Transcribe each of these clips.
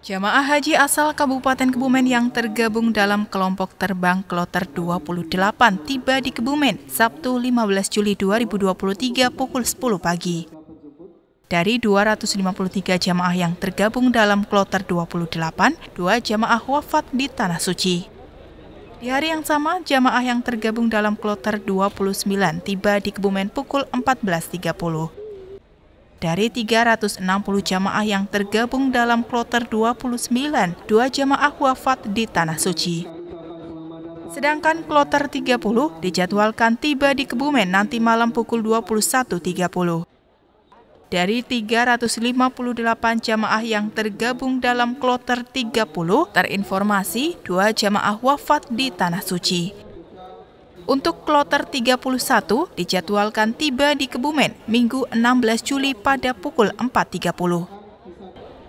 Jamaah haji asal Kabupaten Kebumen yang tergabung dalam kelompok terbang Kloter 28 tiba di Kebumen Sabtu 15 Juli 2023 pukul 10 pagi. Dari 253 jamaah yang tergabung dalam Kloter 28, dua jamaah wafat di Tanah Suci. Di hari yang sama, jamaah yang tergabung dalam Kloter 29 tiba di Kebumen pukul 14.30. Dari 360 jamaah yang tergabung dalam kloter 29, dua jamaah wafat di Tanah Suci. Sedangkan kloter 30 dijadwalkan tiba di Kebumen nanti malam pukul 21.30. Dari 358 jamaah yang tergabung dalam kloter 30, terinformasi dua jamaah wafat di Tanah Suci. Untuk kloter 31 dijadwalkan tiba di Kebumen Minggu 16 Juli pada pukul 4.30.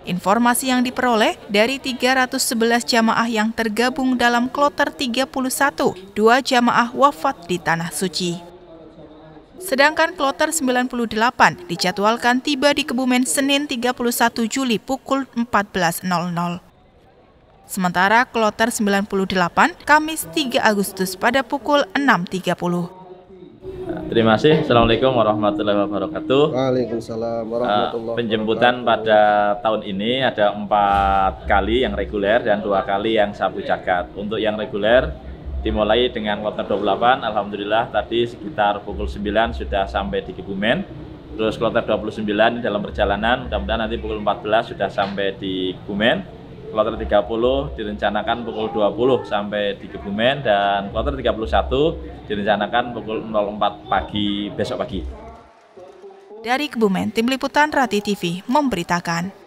Informasi yang diperoleh dari 311 jamaah yang tergabung dalam kloter 31, dua jamaah wafat di Tanah Suci. Sedangkan kloter 98 dijadwalkan tiba di Kebumen Senin 31 Juli pukul 14.00. Sementara kloter 98 Kamis 3 Agustus pada pukul 6.30. Terima kasih. Assalamualaikum warahmatullahi wabarakatuh. Waalaikumsalam eh, warahmatullahi wabarakatuh. Penjemputan pada tahun ini ada empat kali yang reguler dan dua kali yang sabu jagat. Untuk yang reguler dimulai dengan kloter 28. Alhamdulillah tadi sekitar pukul 9 sudah sampai di Kebumen. Terus kloter 29 dalam perjalanan mudah-mudahan nanti pukul 14 sudah sampai di Kebumen kloter 30 direncanakan pukul 20 sampai di Kebumen dan kloter 31 direncanakan pukul 04 pagi besok pagi. Dari Kebumen, Tim Liputan Rati TV memberitakan.